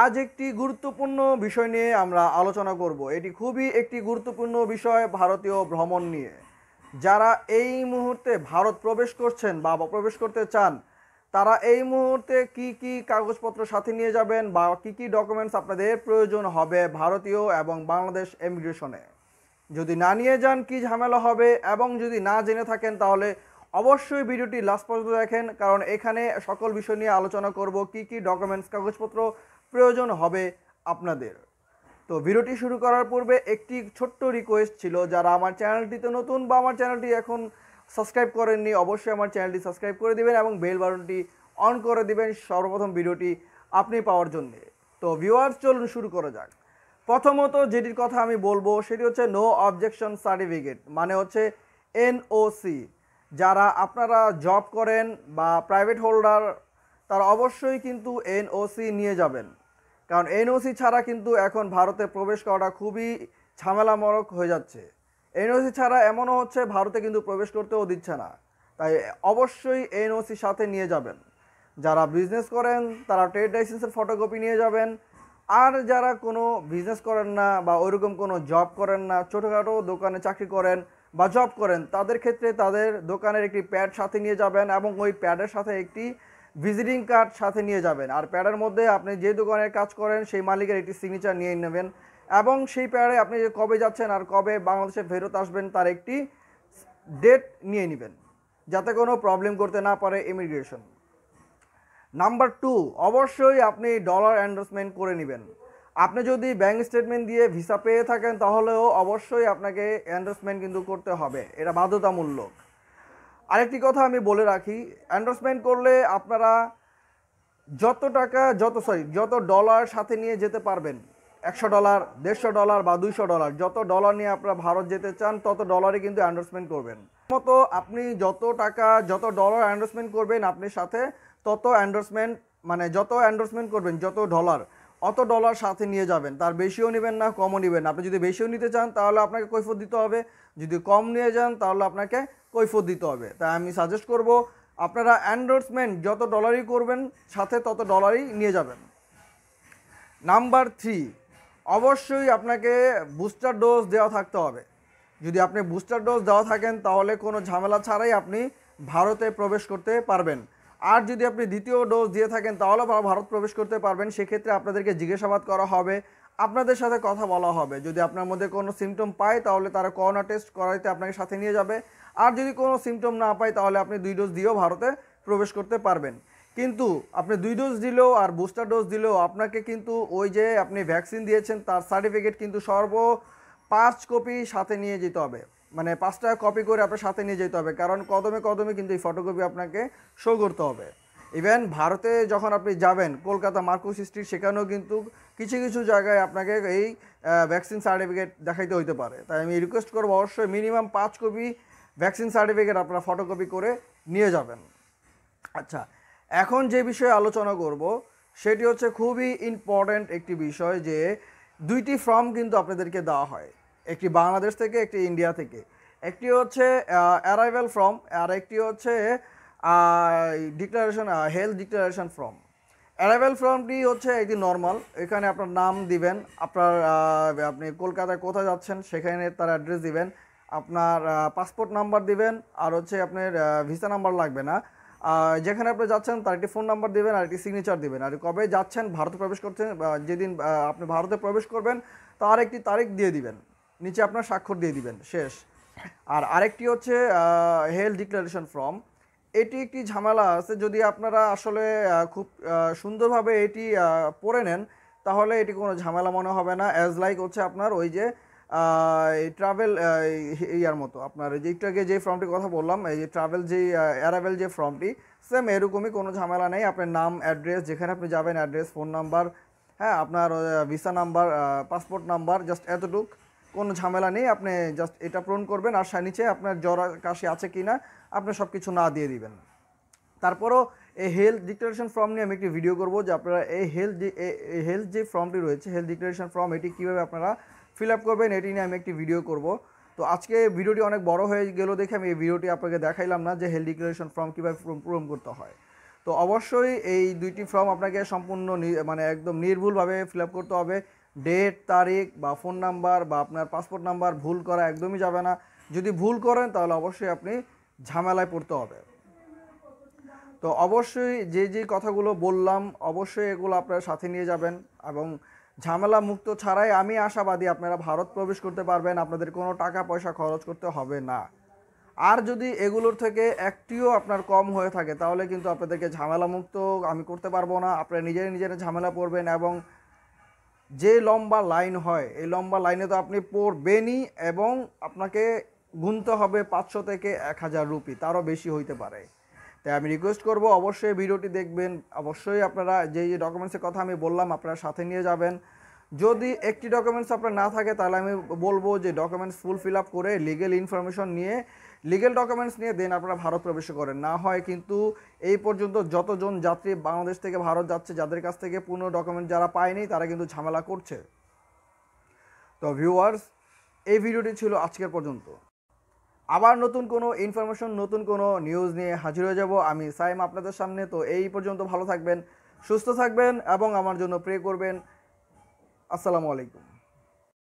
আজ একটি গুরুত্বপূর্ণ বিষয় নিয়ে আমরা আলোচনা করব এটি খুবই একটি গুরুত্বপূর্ণ বিষয় ভারতীয় ভ্রমণ নিয়ে যারা এই মুহূর্তে ভারত প্রবেশ করছেন বা প্রবেশ করতে চান তারা এই মুহূর্তে কি কি কাগজপত্র সাথে নিয়ে যাবেন বা কি কি ডকুমেন্টস আপনাদের প্রয়োজন হবে ভারতীয় এবং বাংলাদেশ ইমিগ্রেশনে যদি না নিয়ে যান কি ঝামেলা হবে এবং যদি না জেনে থাকেন তাহলে অবশ্যই ভিডিওটি লাস্ট পর্যন্ত দেখেন কারণ এখানে সকল বিষয় নিয়ে আলোচনা করব কি কি ডকুমেন্টস কাগজপত্র প্রয়োজন হবে আপনাদের তো ভিডিওটি শুরু করার পূর্বে একটি ছোট্ট রিকোয়েস্ট ছিল যারা আমার চ্যানেলটিতে নতুন বা আমার চ্যানেলটি এখন সাবস্ক্রাইব করেননি অবশ্যই আমার চ্যানেলটি সাবস্ক্রাইব করে দিবেন এবং বেল বাটনটি অন করে দেবেন সর্বপ্রথম ভিডিওটি আপনি পাওয়ার জন্যে তো ভিউয়ার্স চলুন শুরু করা যাক প্রথমত যেটির কথা আমি বলবো সেটি হচ্ছে নো অবজেকশন সার্টিফিকেট মানে হচ্ছে এনওসি যারা আপনারা জব করেন বা প্রাইভেট হোল্ডার তারা অবশ্যই কিন্তু এনওসি নিয়ে যাবেন কারণ এনওসি ছাড়া কিন্তু এখন ভারতে প্রবেশ করাটা খুবই ঝামেলামরক হয়ে যাচ্ছে এনওসি ছাড়া এমনও হচ্ছে ভারতে কিন্তু প্রবেশ করতেও দিচ্ছে না তাই অবশ্যই এনওসি সাথে নিয়ে যাবেন যারা বিজনেস করেন তারা ট্রেড লাইসেন্সের ফটোকপি নিয়ে যাবেন আর যারা কোনো বিজনেস করেন না বা ওইরকম কোনো জব করেন না ছোটোখাটো দোকানে চাকরি করেন বা জব করেন তাদের ক্ষেত্রে তাদের দোকানের একটি প্যাড সাথে নিয়ে যাবেন এবং ওই প্যাডের সাথে একটি ভিজিটিং কার্ড সাথে নিয়ে যাবেন আর প্যাডের মধ্যে আপনি যে দোকানের কাজ করেন সেই মালিকের একটি সিগনেচার নিয়ে নেবেন এবং সেই প্যাডে আপনি যে কবে যাচ্ছেন আর কবে বাংলাদেশে ফেরত আসবেন তার একটি ডেট নিয়ে নেবেন যাতে কোনো প্রবলেম করতে না পারে ইমিগ্রেশন নাম্বার টু অবশ্যই আপনি ডলার অ্যান্ডোসমেন্ট করে নেবেন আপনি যদি ব্যাংক স্টেটমেন্ট দিয়ে ভিসা পেয়ে থাকেন তাহলেও অবশ্যই আপনাকে অ্যান্ডোসমেন্ট কিন্তু করতে হবে এটা বাধ্যতামূলক আরেকটি কথা আমি বলে রাখি অ্যান্ডোর্সমেন্ট করলে আপনারা যত টাকা যত সরি যত ডলার সাথে নিয়ে যেতে পারবেন একশো ডলার দেড়শো ডলার বা দুইশো ডলার যত ডলার নিয়ে আপনারা ভারত যেতে চান তত ডলারে কিন্তু অ্যান্ডোর্সমেন্ট করবেন মতো আপনি যত টাকা যত ডলার অ্যান্ডোর্সমেন্ট করবেন আপনি সাথে তত অ্যান্ডোর্সমেন্ট মানে যত অ্যান্ডোর্সমেন্ট করবেন যত ডলার অত ডলার সাথে নিয়ে যাবেন তার বেশিও নেবেন না কমও নেবেন আপনি যদি বেশিও নিতে চান তাহলে আপনাকে কৈফত দিতে হবে যদি কম নিয়ে যান তাহলে আপনাকে কৈফত দিতে হবে তাই আমি সাজেস্ট করব আপনারা অ্যান্ডোর্সমেন্ট যত ডলারই করবেন সাথে তত ডলারই নিয়ে যাবেন নাম্বার থ্রি অবশ্যই আপনাকে বুস্টার ডোজ দেওয়া থাকতে হবে যদি আপনি বুস্টার ডোজ দেওয়া থাকেন তাহলে কোনো ঝামেলা ছাড়াই আপনি ভারতে প্রবেশ করতে পারবেন আর যদি আপনি দ্বিতীয় ডোজ দিয়ে থাকেন তাহলে ভারত প্রবেশ করতে পারবেন সেক্ষেত্রে আপনাদেরকে জিজ্ঞাসাবাদ করা হবে আপনাদের সাথে কথা বলা হবে যদি আপনার মধ্যে কোনো সিমটম পায় তাহলে তারা করোনা টেস্ট করাইতে আপনাকে সাথে নিয়ে যাবে আর যদি কোনো সিমটম না পায় তাহলে আপনি দুই ডোজ দিয়েও ভারতে প্রবেশ করতে পারবেন কিন্তু আপনি দুই ডোজ দিলেও আর বুস্টার ডোজ দিলেও আপনাকে কিন্তু ওই যে আপনি ভ্যাকসিন দিয়েছেন তার সার্টিফিকেট কিন্তু সর্ব পাঁচ কপি সাথে নিয়ে যেতে হবে মানে পাঁচটা কপি করে আপনার সাথে নিয়ে যেতে হবে কারণ কদমে কদমে কিন্তু এই ফটোকপি আপনাকে শো করতে হবে ইভেন ভারতে যখন আপনি যাবেন কলকাতা মার্কুস স্ট্রিট সেখানেও কিন্তু কিছু কিছু জায়গায় আপনাকে এই ভ্যাকসিন সার্টিফিকেট দেখাইতে হইতে পারে তাই আমি রিকোয়েস্ট করবো অবশ্যই মিনিমাম পাঁচ কপি ভ্যাকসিন সার্টিফিকেট আপনারা ফটোকপি করে নিয়ে যাবেন আচ্ছা এখন যে বিষয়ে আলোচনা করব সেটি হচ্ছে খুবই ইম্পর্ট্যান্ট একটি বিষয় যে দুইটি ফর্ম কিন্তু আপনাদেরকে দেওয়া হয় একটি বাংলাদেশ থেকে একটি ইন্ডিয়া থেকে একটি হচ্ছে অ্যারাইভেল ফ্রম আর একটি হচ্ছে declaration health declaration form arrival ফর্মটি হচ্ছে একটি নর্মাল এখানে আপনার নাম দিবেন আপনার আপনি কলকাতায় কোথায় যাচ্ছেন সেখানে তার অ্যাড্রেস দিবেন আপনার পাসপোর্ট নাম্বার দিবেন আর হচ্ছে আপনার ভিসা নাম্বার লাগবে না যেখানে আপনি যাচ্ছেন তার একটি ফোন নাম্বার দেবেন আর একটি সিগনেচার দেবেন আর কবে যাচ্ছেন ভারতে প্রবেশ করছেন যেদিন আপনি ভারতে প্রবেশ করবেন তার একটি তারিখ দিয়ে দিবেন নিচে আপনার স্বাক্ষর দিয়ে দিবেন শেষ আর আরেকটি হচ্ছে হেলথ ডিক্লারেশন ফর্ম এটি একটি ঝামেলা আছে যদি আপনারা আসলে খুব সুন্দরভাবে এটি পড়ে নেন তাহলে এটি কোনো ঝামেলা মনে হবে না অ্যাজ লাইক হচ্ছে আপনার ওই যে ট্রাভেল ইয়ার মতো আপনার যে একটু আগে যে ফর্মটির কথা বললাম এই যে ট্রাভেল যে অ্যারাভেল যে ফর্মটি সেম এরকমই কোনো ঝামেলা নেই আপনার নাম অ্যাড্রেস যেখানে আপনি যাবেন অ্যাড্রেস ফোন নাম্বার হ্যাঁ আপনার visa number passport number just এতটুকু কোনো ঝামেলা নেই আপনি জাস্ট এটা পূরণ করবেন আর নিচে আপনার জ্বর কাশি আছে কি না আপনি সব কিছু না দিয়ে দিবেন তারপরও এই হেলথ ডিক্লারেশন ফর্ম নিয়ে আমি একটি ভিডিও করব যে আপনারা এই হেলথ হেলথ যে ফর্মটি রয়েছে হেলথ ডিক্লারেশন ফর্ম এটি কীভাবে আপনারা ফিল আপ করবেন এটি নিয়ে আমি একটি ভিডিও করব তো আজকে ভিডিওটি অনেক বড় হয়ে গেল দেখে আমি এই ভিডিওটি আপনাকে দেখাইলাম না যে হেলথ ডিক্লারেশন ফর্ম কীভাবে পূরণ করতে হয় তো অবশ্যই এই দুইটি ফর্ম আপনাকে সম্পূর্ণ মানে একদম নির্ভুলভাবে ফিল আপ করতে হবে ডেট তারিখ বা ফোন নাম্বার বা আপনার পাসপোর্ট নাম্বার ভুল করা একদমই যাবে না যদি ভুল করেন তাহলে অবশ্যই আপনি ঝামেলায় পড়তে হবে তো অবশ্যই যে যে কথাগুলো বললাম অবশ্যই এগুলো আপনারা সাথে নিয়ে যাবেন এবং ঝামেলা মুক্ত ছাড়াই আমি আশাবাদী আপনারা ভারত প্রবেশ করতে পারবেন আপনাদের কোনো টাকা পয়সা খরচ করতে হবে না আর যদি এগুলোর থেকে একটিও আপনার কম হয়ে থাকে তাহলে কিন্তু আপনাদেরকে ঝামেলা মুক্ত আমি করতে পারবো না আপনারা নিজেরা নিজেরা ঝামেলা পড়বেন এবং যে লম্বা লাইন হয় এই লম্বা লাইনে তো আপনি পড়বেনই এবং আপনাকে গুনতে হবে পাঁচশো থেকে এক হাজার রুপি তারও বেশি হইতে পারে তাই আমি রিকোয়েস্ট করব অবশ্যই ভিডিওটি দেখবেন অবশ্যই আপনারা যে যে ডকুমেন্টসের কথা আমি বললাম আপনারা সাথে নিয়ে যাবেন যদি একটি ডকুমেন্টস আপনার না থাকে তাহলে আমি বলবো যে ডকুমেন্টস ফুল ফিল আপ করে লিগেল ইনফরমেশন নিয়ে লিগেল ডকুমেন্টস নিয়ে দেন আপনারা ভারত প্রবেশ করেন না হয় কিন্তু এই পর্যন্ত যতজন যাত্রী বাংলাদেশ থেকে ভারত যাচ্ছে যাদের কাছ থেকে পূর্ণ ডকুমেন্ট যারা পায়নি তারা কিন্তু ঝামেলা করছে তো ভিউয়ার্স এই ভিডিওটি ছিল আজকের পর্যন্ত আবার নতুন কোনো ইনফরমেশন নতুন কোনো নিউজ নিয়ে হাজির হয়ে যাব আমি সাইম আপনাদের সামনে তো এই পর্যন্ত ভালো থাকবেন সুস্থ থাকবেন এবং আমার জন্য প্রে করবেন আসসালামু আলাইকুম